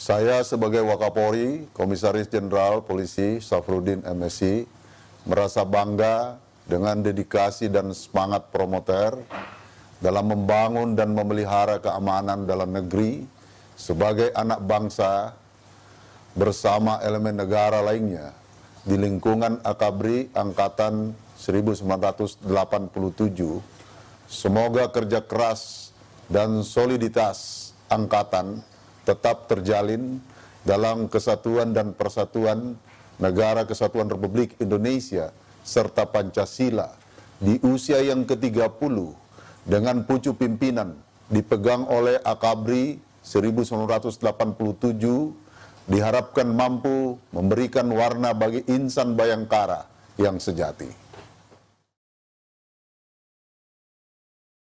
Saya sebagai Wakapori, Komisaris Jenderal Polisi Safrudin MSI, merasa bangga dengan dedikasi dan semangat promoter dalam membangun dan memelihara keamanan dalam negeri sebagai anak bangsa bersama elemen negara lainnya di lingkungan Akabri Angkatan 1987. Semoga kerja keras dan soliditas angkatan tetap terjalin dalam kesatuan dan persatuan negara kesatuan Republik Indonesia serta Pancasila di usia yang ke-30 dengan pucuk pimpinan dipegang oleh Akabri 1987 diharapkan mampu memberikan warna bagi insan Bayangkara yang sejati.